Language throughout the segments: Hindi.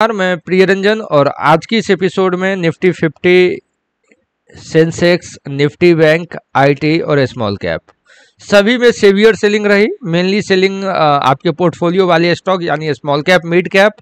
नमस्कार मैं प्रियरंजन और आज की इस एपिसोड में Nifty 50 Sensex Nifty bank IT और स्मॉल कैप सभी में सेवियर सेलिंग रही मेनली सेलिंग आपके पोर्टफोलियो वाले स्टॉक यानी स्मॉल कैप मिड कैप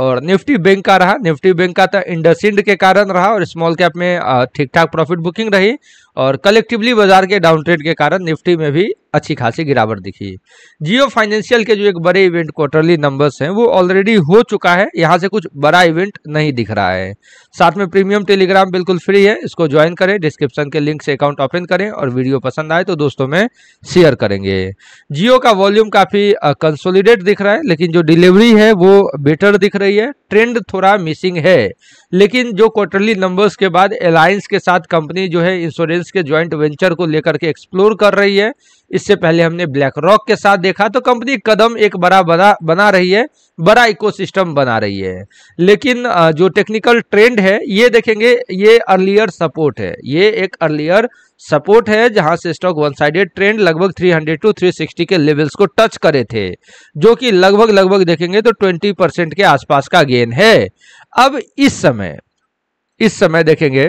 और निफ्टी बैंक का रहा निफ्टी बैंक का तो इंडसिंड के कारण रहा और स्मॉल कैप में ठीक ठाक प्रॉफिट बुकिंग रही और कलेक्टिवली बाजार के डाउन ट्रेड के कारण निफ्टी में भी अच्छी खासी गिरावट दिखी जियो फाइनेंशियल के जो एक बड़े इवेंट क्वार्टरली नंबर्स हैं वो ऑलरेडी हो चुका है यहाँ से कुछ बड़ा इवेंट नहीं दिख रहा है साथ में प्रीमियम टेलीग्राम बिल्कुल फ्री है इसको ज्वाइन करें डिस्क्रिप्शन के लिंक से अकाउंट ओपन करें और वीडियो पसंद आए तो दोस्तों में शेयर करेंगे जियो का वॉल्यूम काफ़ी कंसोलिडेट दिख रहा है लेकिन जो डिलीवरी है वो बेटर दिख रही है ट्रेंड थोड़ा मिसिंग है लेकिन जो क्वार्टरली नंबर्स के बाद अलायंस के साथ कंपनी जो है इंश्योरेंस के ज्वाइंट वेंचर को लेकर के एक्सप्लोर कर रही है इससे पहले हमने ब्लैक रॉक के साथ देखा तो कंपनी कदम एक बड़ा बना बना रही है बड़ा इकोसिस्टम बना रही है लेकिन जो टेक्निकल ट्रेंड है ये देखेंगे ये अर्लियर सपोर्ट है ये एक अर्लियर सपोर्ट है जहां से स्टॉक वन साइडेड ट्रेंड लगभग 300 टू 360 के लेवल्स को टच करे थे जो कि लगभग लगभग देखेंगे तो 20 परसेंट के आसपास का गेन है अब इस समय इस समय देखेंगे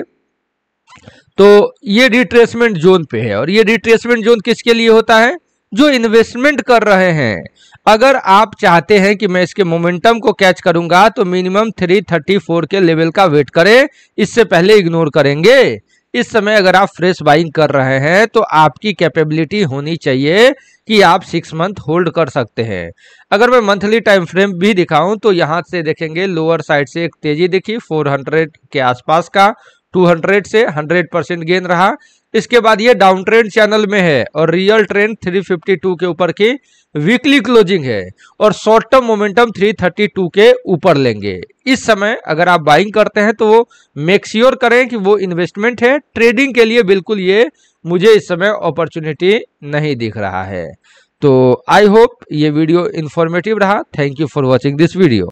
तो ये रिट्रेसमेंट जोन पे है और ये रिट्रेसमेंट जोन किसके लिए होता है जो इन्वेस्टमेंट कर रहे हैं अगर आप चाहते हैं कि मैं इसके मोमेंटम को कैच करूंगा तो मिनिमम 334 के लेवल का वेट करें इससे पहले इग्नोर करेंगे इस समय अगर आप फ्रेश बाइंग कर रहे हैं तो आपकी कैपेबिलिटी होनी चाहिए कि आप सिक्स मंथ होल्ड कर सकते हैं अगर मैं मंथली टाइम फ्रेम भी दिखाऊं तो यहां से देखेंगे लोअर साइड से एक तेजी दिखी 400 के आसपास का 200 से 100 परसेंट गेन रहा इसके बाद ये डाउन ट्रेंड चैनल में है और रियल ट्रेंड 352 के ऊपर की वीकली क्लोजिंग है और शॉर्ट टर्म मोमेंटम 332 के ऊपर लेंगे इस समय अगर आप बाइंग करते हैं तो वो मेक्स्योर करें कि वो इन्वेस्टमेंट है ट्रेडिंग के लिए बिल्कुल ये मुझे इस समय अपॉर्चुनिटी नहीं दिख रहा है तो आई होप ये वीडियो इन्फॉर्मेटिव रहा thank you for watching this video